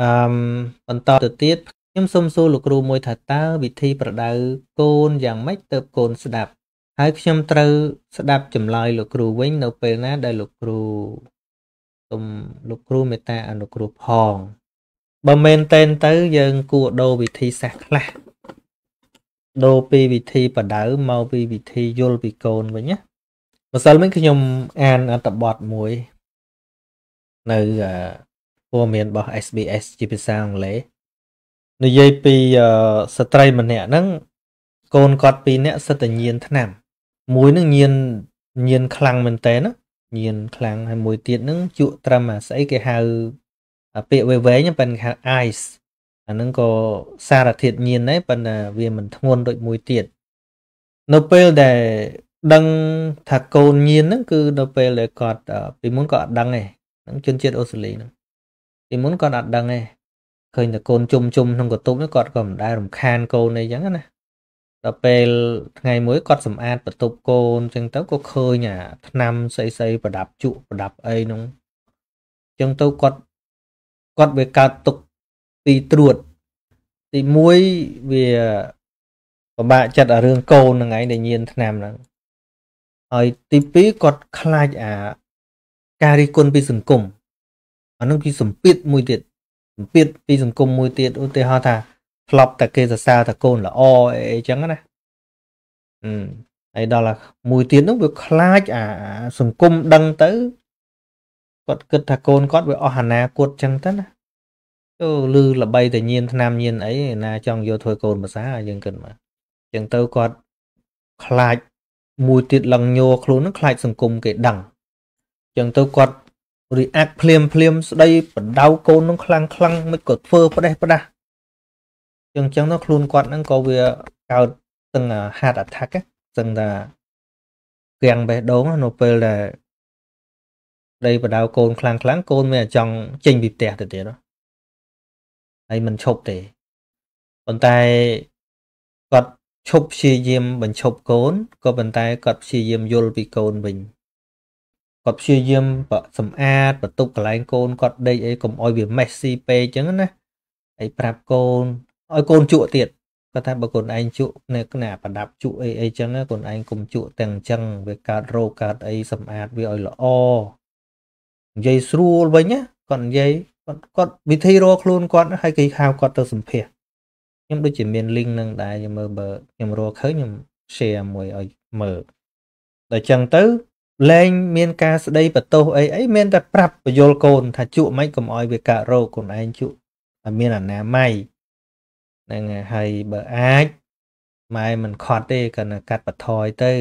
អឺបន្តទៅទៀតខ្ញុំសូមសួរលោកគ្រូមួយថាតើ វិធីប្រដៅកូនយ៉ាងម៉េចទៅកូនស្ដាប់ ហើយខ្ញុំត្រូវស្ដាប់ចម្លើយលោកគ្រូវិញ នៅ ពេលណាដែលលោកគ្រូសូមលោកគ្រូមេត្តាអនុគ្រោះផងបើមែនតែនទៅ យើង គួរដូរវិធីសាស្ត្រខ្លះដូរពីវិធីបដៅមកពីវិធីយល់ពីកូនវិញណាម្សិលមិញខ្ញុំអានអត្ថបទមួយនៅព័ត៌មានរបស់ SBS ជាភាសាអង់គ្លេសនិយាយពីស្ត្រីម្នាក់ហ្នឹងកូនគាត់ពីរនាក់សិតតែញៀនឆ្នាំ មួយនឹងញៀនញៀនខ្លាំងមែនតើណាញៀនខ្លាំងហើយមួយទៀតនឹងជក់ត្រឹមអាស្អីគេហៅពាក្យវែងវែងប៉ិនហៅ ice អាហ្នឹងក៏សារធាតុញៀនដែរប៉ុន្តែវាមិនធ្ងន់ដូចមួយទៀតនៅពេលដែលដឹងថាកូនញៀនហ្នឹងគឺនៅពេលដែលគាត់ពីមុនក៏អត់ដឹងទេហ្នឹងជនជាតិអូស្ត្រាលីហ្នឹងពីមុនគាត់អត់ដឹងទេឃើញតែកូនជុំជុំក្នុងកតុបនោះគាត់ក៏មិនដែលរំខានកូនអីចឹងណាដល់ពេល ថ្ងៃមួយគាត់សម្អាតបន្ទប់កូនចឹងទៅក៏ឃើញអាថ្នាំស្អីស្អីប្រដាប់ជក់ប្រដាប់អីនោះចឹងទៅគាត់គាត់វាកើតទុកពីត្រួត ទី1វាពិបាកចិត្តអារឿងកូនហ្នឹងឯងដែលញៀនថ្នាំហ្នឹងហើយទី2គាត់ខ្លាចអា ការរិះគន់ពីសង្គមអានឹងគឺសម្ពាធមួយទៀតសម្ពាធពីសង្គមមួយទៀតឧទាហរណ៍ថាធ្លាប់តែគេសរសើរថាកូនល្អអីអញ្ចឹងណាអឺហើយដល់មួយទៀតនោះវាខ្លាចអាសង្គមដឹងទៅគាត់គិតថាកូនគាត់វាអស់អនាគតអញ្ចឹងទៅណាូលឺល្បីតែញៀនឆ្នាំញៀនអីណាចង់យកធ្វើកូនភាសាយើងគិតមកអញ្ចឹងទៅគាត់ខ្លាចមួយទៀតឡើងញោខ្លួននឹងខ្លាចសង្គមគេដឹងអញ្ចឹងទៅគាត់ react ភ្លាមភ្លាមស្ដីបដៅកូននឹងខ្លាំងខ្លាំងមិនក៏ធ្វើផ្ដេសផ្ដាស់អញ្ចឹងអញ្ចឹងទៅខ្លួនគាត់នឹងក៏វាកើតទាំង heart attack ហ្នឹងថាគៀងបេះដូងនៅពេលដែលស្ដីបដៅកូនខ្លាំងខ្លាំងកូនមិនអាចង់ចេញពីផ្ទះទៅទៀតហើយមិនឈប់ទេប៉ុន្តែគាត់ឈប់ព្យាយាមបញ្ឈប់កូនក៏ប៉ុន្តែគាត់ព្យាយាមយល់ពីកូនវិញគាត់ព្យាយាមសម្អាតបន្ទប់កន្លែងកូនគាត់ដេកអីកុំឲ្យវាមេះស៊ីពេកអញ្ចឹងណាហើយប្រាប់កូនឲ្យកូនជក់ទៀតគាត់ថាបើកូនឯងជក់នៅណាប្រដាប់ជក់អីអីចឹងកូនឯងកុំជក់ទាំងអញ្ចឹងវាកើតរោគកើតអីសម្អាតវាឲ្យល្អនិយាយស្រួលវិញណាគាត់និយាយគាត់គាត់វិធីរកខ្លួនគាត់ហើយគេហៅគាត់ទៅសម្ភាសខ្ញុំដូចជាមាន link នឹងដែរខ្ញុំមើលបើខ្ញុំរកឃើញខ្ញុំ share មួយឲ្យមើលដល់ចឹងទៅលែងមានការស្ដីបន្ទោសអីអីមានតែប្រាប់បញ្យលកូន ថាជក់មិនកុំឲ្យវាកើតរោគខ្លួនឯងជក់ឲ្យមានអនាម័យហ្នឹងហើយបើអាចម៉ែមិនខត់ទេគាត់នៅកាត់បន្ថយទៅ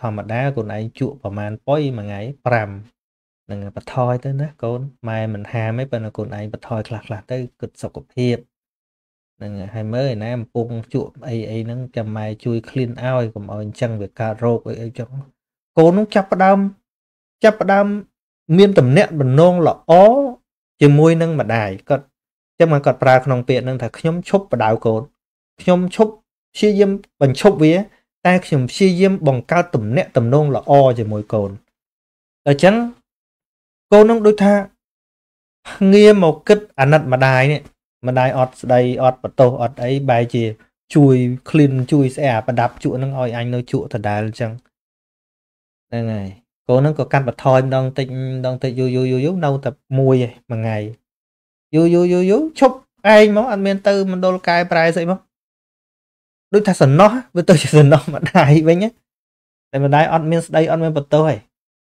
ធម្មតាខ្លួនឯងជក់ប្រហែលប៉ុយមួយថ្ងៃ5ហ្នឹងបន្ថយទៅណាកូនម៉ែមិនហាមទេប៉ុន្តែខ្លួនឯងបន្ថយខ្លះខ្លះទៅគិតសុខភាពហ្នឹងហើយមើលឯណាកំពុងជក់អីអីហ្នឹងចាំម៉ែជួយឃ្លៀនឲ្យកុំឲ្យអញ្ចឹងវាកើតរោគអីអីចឹងកូននឹងចាប់ផ្ដើមចាប់ផ្ដើមមានតំណែងបំណងល្អជាមួយនឹងម្ដាយគាត់ចឹងមកគាត់ប្រើក្នុងពាក្យនឹងថាខ្ញុំឈប់បដៅកូនខ្ញុំឈប់ព្យាយាមបញ្ឈប់វា តែខ្ញុំព្យាយាមបង្កើតទំនាក់ទំនងល្អជាមួយកូនអញ្ចឹងកូននឹងដូចថាងារមកគិតអាណិតម្ដាយនេះម្ដាយអត់ស្ដីអត់បន្ទោសអត់អីបែរជា ជួយ clean ជួយស្អាតប្រដាប់ជក់នឹងឲ្យអញនៅជក់ដដែលអញ្ចឹងហ្នឹងហើយកូនហ្នឹងក៏កាត់បន្ថយម្ដងតិចម្ដងតិចយូរយូរយូរយូរនៅតែមួយឯងមួយថ្ងៃយូរយូរយូរយូរឈប់ឯងមកអត់មាន ទៅមណ្ឌលកែប្រែស្អីមកដូចថាសំណោះវាទៅជាសំណោះម្ដាយវិញតែម្ដាយអត់មានស្ដីអត់មានបន្ទោសឯងហ្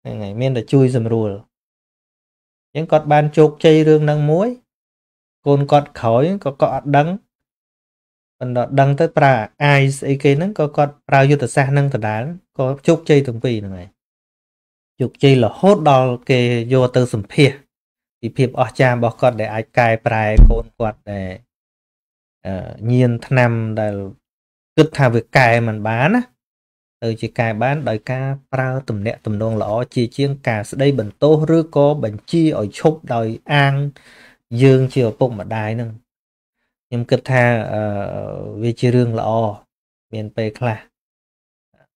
នឹងហើយមានតែជួយសម្រួលអញ្ចឹងគាត់បានជោគជ័យរឿងហ្នឹងមួយ កូនគាត់ក្រោយក៏គាត់អត់ដឹងមិនដល់ដឹងទៅប្រើ AI ស្អីគេហ្នឹងក៏គាត់ប្រើយុទ្ធសាស្ត្រហ្នឹងដដែលក៏ជោគជ័យទាំងពីរហ្នឹងឯងជោគជ័យរហូតដល់គេយកទៅសម្ភាសពីភាពអស្ចារ្យរបស់គាត់ដែលអាចកែប្រែកូនគាត់ដែលញៀនឆ្នាំដែលគិតថាវាកែមិនបានណាទៅជាកែបានដោយការប្រើទំនាក់ទំនងល្អជាជាងការស្ដីបន្ទោសឬក៏បញ្ជាឲ្យឈប់ដោយអាងយើងជាឪពុកម្ដាយនឹងខ្ញុំគិតថាវាជារឿងល្អមានពេលខ្លះ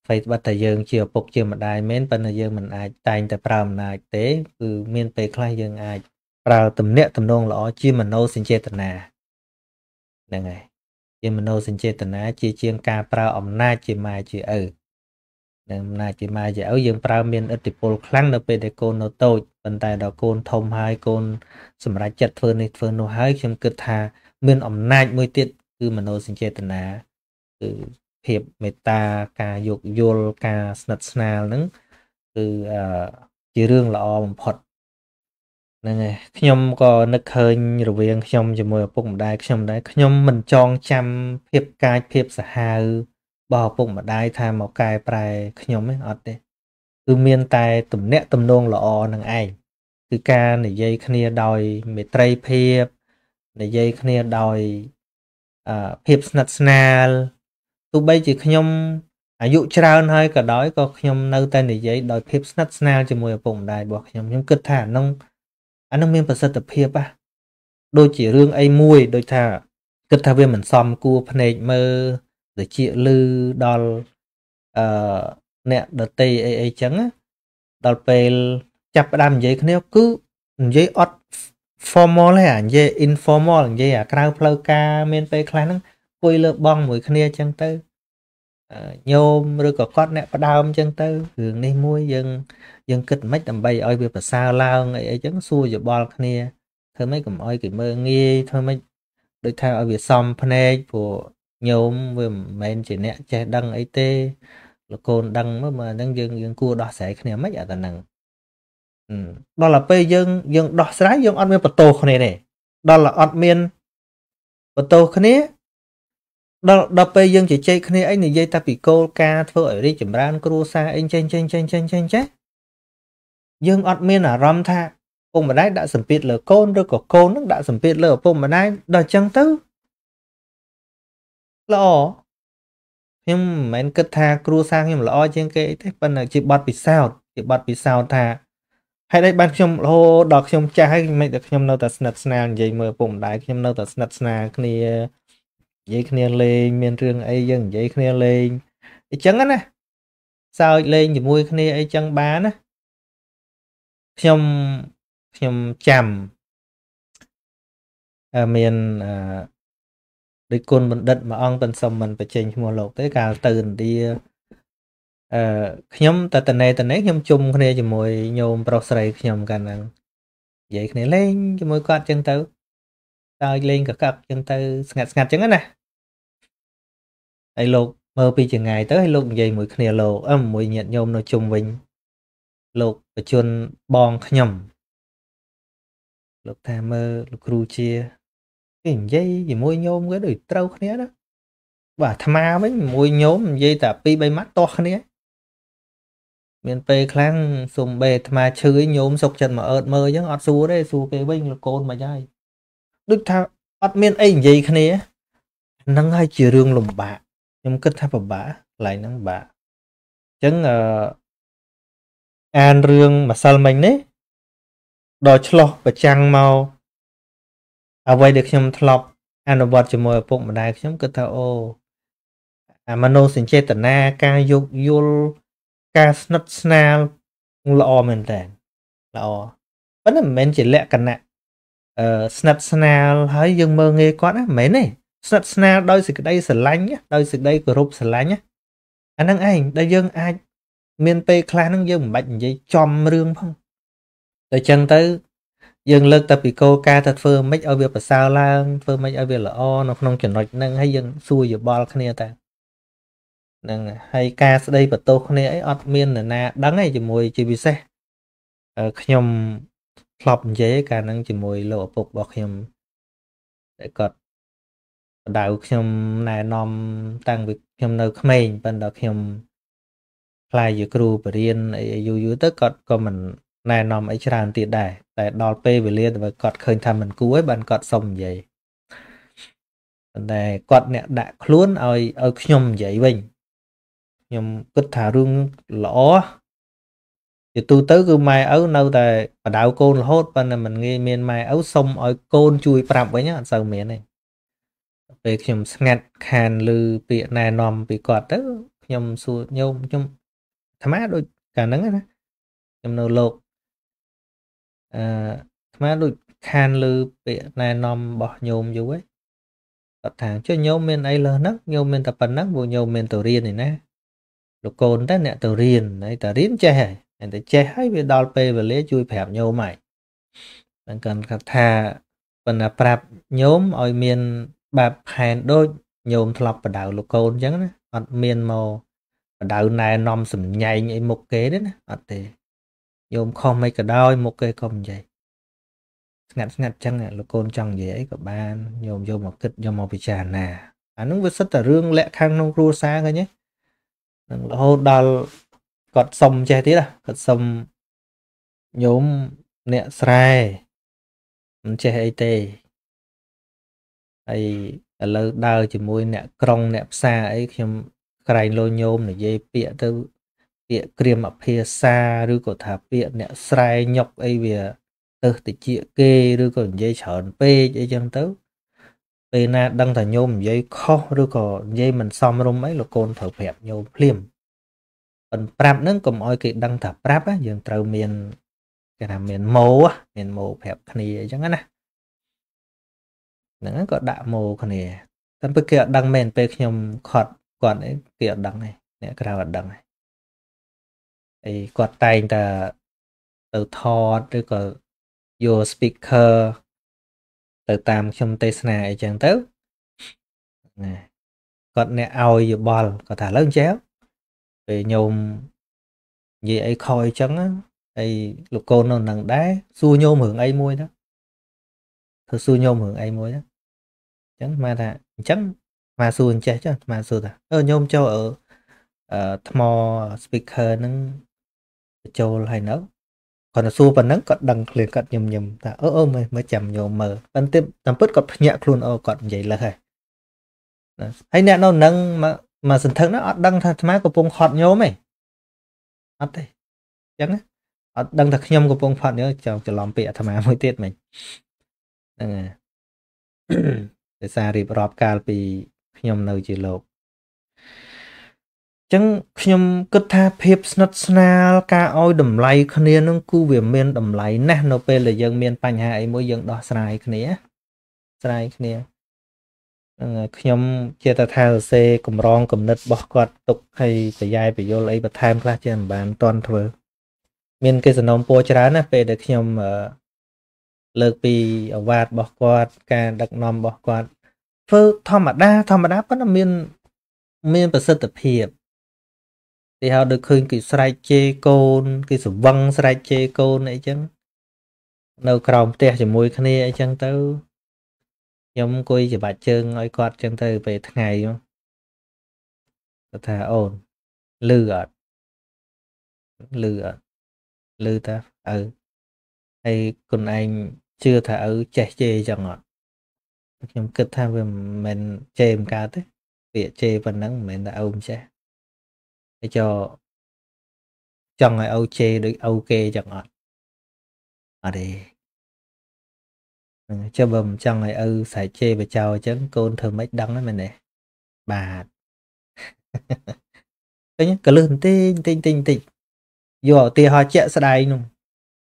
អ្វីត្បិតតែយើងជាឪពុកជាម្ដាយមែនប៉ុន្តែយើងមិនអាចតែងតែប្រើអំណាចទេគឺមាន ពេលខ្លះ យើងអាចប្រើទំនាក់ទំនងល្អជាមនោសញ្ចេតនាហ្នឹងហើយជាមនោសញ្ចេតនាជាជាងការប្រើអំណាចជាម៉ែជាឪនឹងអំណាចជាម៉ែជាឪយើងប្រើមានឥទ្ធិពលខ្លាំងនៅពេលដែលកូននៅតូចប៉ុន្តែដល់កូនធំហើយកូនសម្រេចចិត្តធ្វើនេះធ្វើនោះហើយខ្ញុំគិតថាមានអំណាចមួយទៀតគឺមនោសញ្ចេតនាគឺភាពមេត្តាការយោគយល់ការស្និទ្ធស្នាលហ្នឹងគឺជារឿងល្អបំផុតហ្នឹងហើយខ្ញុំក៏នឹកឃើញ រវាងខ្ញុំជាមួយឪពុកម្ដាយខ្ញុំដែរខ្ញុំមិនចងចាំភាពកាចភាពសាហាវរបស់ឪពុកម្ដាយថាមកកែប្រែខ្ញុំទេអត់ទេគឺមាន តែទំនាក់ទំនងល្អនឹងឯងគឺការនិយាយគ្នាដោយមេត្រីភាពនិយាយគ្នាដោយអឺភាពស្និទ្ធស្នាលទោះបីជាខ្ញុំអាយុច្រើនហើយក៏ដោយក៏ខ្ញុំនៅតែនិយាយដោយភាពស្និទ្ធស្នាលជាមួយឪពុកម្ដាយរបស់ខ្ញុំខ្ញុំគិតថាអានឹងអានឹងមានប្រសិទ្ធភាពណាដូចជារឿងអីមួយដូចថាគិតថាវាមិនសមគួរភ្នែកមើលទៅជាលឺដល់អឺអ្នកដតីអីអីចឹងដល់ពេលចាប់ផ្ដើមនិយាយគ្នាគឺនិយាយអត់ formal ហើយអានិយាយ informal និយាយអាក្រៅផ្លូវការមានពេលខ្លះហ្នឹងគួយលើបងមួយគ្នាអញ្ចឹងទៅញោមឬក៏គាត់អ្នកផ្ដើមអញ្ចឹងទៅរឿងនេះមួយយើងយើងគិតមិនដើម្បីឲ្យវាប្រសើរឡើងអីអីអញ្ចឹងសួរយោបល់គ្នាធ្វើម៉េចកុំឲ្យគេមើលងាយធ្វើម៉េចដូចថាឲ្យវាសមភ្នែកព្រោះញោមវាមិនមែនជាអ្នកចេះដឹងអីទេលោកកូនដឹងមើលមកហ្នឹងយើងយើងគួរដោះស្រាយគ្នាមិនអត់ដល់ហ្នឹងដល់តែពេលយើងយើងដោះស្រាយយើងអត់មានបន្ទោសគ្នាទេដល់តែអត់មានបន្ទោសគ្នាដល់ដល់ពេលយើងជជែកគ្នាអីនិយាយតែពីគោលការណ៍ធ្វើឲ្យរីកចម្រើន គ្រួសារអីចេះចេះចេះចេះចេះចេះយើងអត់មានអារម្មណ៍ថាពុកម្ដាយដាក់សម្ពាធលើកូនឬក៏កូននឹងដាក់សម្ពាធលើឪពុកម្ដាយដល់អញ្ចឹងទៅល្អខ្ញុំមិនមែនគិតថាគ្រួសារខ្ញុំល្អជាងគេអីទេប៉ុន្តែជាបទពិសោធន៍ជាបទពិសោធន៍ថាហេតុអីបានខ្ញុំរហូតដល់ខ្ញុំចាស់ហើយមិនតែខ្ញុំនៅតែស្និទ្ធស្នាលនិយាយមើលពុកម្ដាយខ្ញុំនៅតែស្និទ្ធស្នាលគ្នានិយាយគ្នាលេងមានរឿងអីយើងនិយាយគ្នាលេងអញ្ចឹងណាសើចលេងជាមួយគ្នាអីចឹងបានណាខ្ញុំខ្ញុំចាំមានអឺដោយគុណបណ្ឌិតមួយអង្គប៉ិនសុំមិនបញ្ចេញឈ្មោះលោក ទេកាលទៅឥណ្ឌាអឺខ្ញុំតែតនេតនេខ្ញុំជុំគ្នាជាមួយញោមប្រុសស្រីខ្ញុំកាលហ្នឹងនិយាយគ្នាលេងជាមួយគាត់ចឹងទៅតើលេង កកាប់ចឹងទៅស្ងាត់ស្ងាត់ចឹងណាហើយលោកមើលពីចងាយទៅហើយលោកនិយាយមួយគ្នាលោកអឹមមួយញាតញោមនៅជុំវិញលោកបច្ចុប្បន្នបងខ្ញុំលោកថាមើលលោកគ្រូជាគេនិយាយជាមួយញោមគេដូចត្រូវគ្នាណាបាទអាត្មាវិញជាមួយញោមនិយាយតែ2 3ម៉ាត់ទាស់គ្នាមានពេលខ្លាំងសុំបេអាត្មាឈឺញោមសុកចិត្តមកអើតមើលអញ្ចឹងអត់សួរទេសួរគេវិញលោកកូនមកហើយដូចថា អត់មានអីនិយាយគ្នាហ្នឹងហើយជារឿងលំបាកខ្ញុំគិតថាពិបាកកន្លែងហ្នឹងបាក់អញ្ចឹងអឺអានរឿងម្សិលមិញនេះដល់ឆ្លោះប្រចាំងមកអ្វីដែលខ្ញុំធ្លាប់អនុវត្តជាមួយឪពុក ម្ដាយខ្ញុំគិតថាអូអាមនោសញ្ចេតនាការយោគយល់ការស្និទ្ធស្នាលល្អមែនតើល្អប៉ុន្តែមិនមែនជាលក្ខណៈអឺស្និទ្ធស្នាលហើយយើងមើងងាយគាត់ណាមិនមែនទេស្និទ្ធស្នាលដោយសេចក្តីស្រឡាញ់ដោយសេចក្តីគោរពស្រឡាញ់អាហ្នឹងឯងដែលយើងអាចមាន ពេលខ្លះហ្នឹងយើងមិនបាច់និយាយចំរឿងផងតែចឹងទៅយើងលើកតែពីគោលការណ៍ថាធ្វើម៉េចឲ្យវាប្រសើរឡើងធ្វើម៉េចឲ្យវាល្អនៅក្នុងចំណុចហ្នឹងហើយយើងសួរយោបល់គ្នាតានឹងហើយការស្ដីបន្ទោសគ្នាអីអត់មាននរណាដឹងទេជាមួយជាពិសេសខ្ញុំធ្លាប់និយាយកាលហ្នឹងជាមួយលោកឪពុករបស់ខ្ញុំតែគាត់បដៅខ្ញុំណែនាំតាំងពីខ្ញុំនៅក្មេងប៉ុន្តែខ្ញុំខ្លាយជាគ្រូបរៀនអីយូរយូរទៅគាត់ក៏មិនណែនាំអីច្រើនទៀតដែរតែដល់ពេលវេលាទៅគាត់ឃើញថាមិនគួរហើយបានគាត់សុំនិយាយប៉ុន្តែគាត់អ្នកដាក់ខ្លួនឲ្យឲ្យខ្ញុំនិយាយវិញខ្ញុំគិតថារឿងល្អជាទូទៅគឺម៉ែឪនៅតែបដៅកូនរហូតប៉ុន្តែមិនងាយមានម៉ែឪសុំឲ្យកូនជួយប្រាប់វិញអត់សូវមានទេពេលខ្ញុំស្ងាត់ខានឮពាក្យណែនាំពីគាត់ទៅខ្ញុំសួរញោមខ្ញុំអាម៉ាដូចកាលហ្នឹងណាខ្ញុំនៅលោកអឺអាម៉ាដូចខានឮពាក្យណែនាំរបស់ញោមយូរហើយគាត់ថាចុះញោមមានអីលើសហ្នឹងញោមមានតែប៉ុណ្ណឹងព្រោះញោមមានទៅរៀនឯណាលោកកូនតែអ្នកទៅរៀនហើយតែរៀនចេះហើយតែចេះហើយវាដល់ពេលវេលាជួយប្រាប់ញោមហើយហ្នឹងកាន់គាត់ថាប៉ុន្តែប្រាប់ញោមឲ្យមានបែបផែនដូចញោមធ្លាប់បដៅលោកកូនអញ្ចឹងណាអត់មានមកបដៅណែនាំសម្ញែងអីមុខគេទេណាអត់ទេញោមខុសមិនក៏ដោយមុខគេក៏មិននិយាយស្ងាត់ស្ងាត់ចឹងលោកកូនចង់និយាយអីក៏បានញោមយកមកគិតយកមកពិចារណាអានោះវាសិតតែរឿងលក្ខខណ្ឌក្នុងគ្រួសារឃើញទេនឹងរហូតដល់គាត់សុំចេះទៀតគាត់សុំញោមអ្នកស្រែមិនចេះអីទេហើយឥឡូវដើរជាមួយ អ្នកក្រុងអ្នកផ្សារអីខ្ញុំក្រែងលោញោមនិយាយពាក្យទៅពាក្យក្រៀមអភាសាឬក៏ថាពាក្យអ្នក ស្រែញុកអីវាទៅតិចគេឬក៏និយាយច្រើនពេកអីចឹងទៅពេលណាដឹងថាញោមនិយាយខុសឬក៏និយាយមិនសមរម្យអីលោកកូនត្រូវប្រាប់ញោមភ្លាមប៉ុនប្រាប់ហ្នឹងកុំឲ្យគេដឹងថាប្រាប់យើងត្រូវមានគេថាមានម៉ូមានម៉ូប្រាប់គ្នាអញ្ចឹងណាហ្នឹងក៏ដាក់ម៉ូគ្នាតែពេលគេអត់ដឹងមែនពេលខ្ញុំខត់គាត់អីគេអត់ដឹងទេអ្នកក្រៅអត់ដឹងទេអីគាត់តែងតែទៅថតឬក៏យក speaker ទៅតាមខ្ញុំទេសនាអីចឹងទៅណាគាត់អ្នកឲ្យយោបល់គាត់ថាឡើងចែវពេលញោមនិយាយអីខុសអីចឹងអីលោកកូននៅនឹងដែរសួរញោមរឿងអីមួយទៅធ្វើសួរញោមរឿងអីមួយទៅអញ្ចឹងមកថាអញ្ចឹងមកសួរអញ្ចេះចុះមកសួរថាអឺញោមចូលអឺថ្ម speaker ហ្នឹងចូលហើយនៅគាត់សួរប៉ុណ្ណឹងគាត់ដឹងខ្លួនគាត់ញឹមញឹមថាអូអូមើលចាំញោមមើលប៉ុន្តែតាមពិតគាត់ភ្ញាក់ខ្លួនអូគាត់និយាយលឹះហើយហើយអ្នកនៅនឹងមកសន្ធឹងនោះអត់ដឹងថាអាត្មាកំពុងខត់ញោមទេអត់ទេអញ្ចឹងអត់ដឹងថាខ្ញុំកំពុងផត់ញោមចង់ច្រឡំពាក្យអាត្មាមួយទៀតមិញហ្នឹងហើយដោយសាររៀបរាប់កាលពីខ្ញុំនៅជាលោកចឹងខ្ញុំគិតថាភាពស្និទ្ធស្នាលការឲ្យតម្លៃគ្នានឹងគឺវាមានតម្លៃណាស់នៅពេលដែលយើង មានបញ្ហាអីមួយយើងដោះស្រាយគ្នាស្រាយគ្នាហ្នឹងហើយខ្ញុំជាតថាសរសេរកម្រងគំនិតរបស់គាត់ ទុកឲ្យប្រយាយពយលអីបន្ថែមខ្លះជាមិនបានតន់ធ្វើមានគេសំណូមពរច្រើនណាស់ពេលដែលខ្ញុំលើកពីអវាទរបស់គាត់ ការ ដឹកនាំរបស់គាត់ធ្វើធម្មតា ធម្មតាប៉ុន្តែមាន មានប្រសិទ្ធភាពគេហៅដូចឃើញគេស្រែកជេរកូនគេសង្វឹងស្រែកជេរកូនអីចឹងនៅ ក្រោមផ្ទះជាមួយគ្នាអីចឹងទៅខ្ញុំអង្គុយច្បាច់ជើងឲ្យគាត់ ចឹងទៅពេលថ្ងៃគាត់ថាអូនលឺអត់លឺអត់លឺតាឪហើយគុណឯងជឿថាឪចេះជេរចឹងអត់ខ្ញុំគិតថាវាមិនមែនជេរមិនកើតទេពាក្យជេរប៉ុណ្ណឹងមិនមែនថាឪមិនចេះគេចូលចង់ឲ្យ OJ ដូច OK ចឹងអត់អត់ទេហ្នឹងចុះបើមិនចង់ឲ្យឪស្រែកជេរបចោអញ្ចឹងកូនធ្វើមិនដឹងហ្នឹងមែនទេបាទឃើញកលឹះបន្តិចបន្តិចបន្តិចយកឧទាហរណ៍ជាក់ស្ដែងនោះ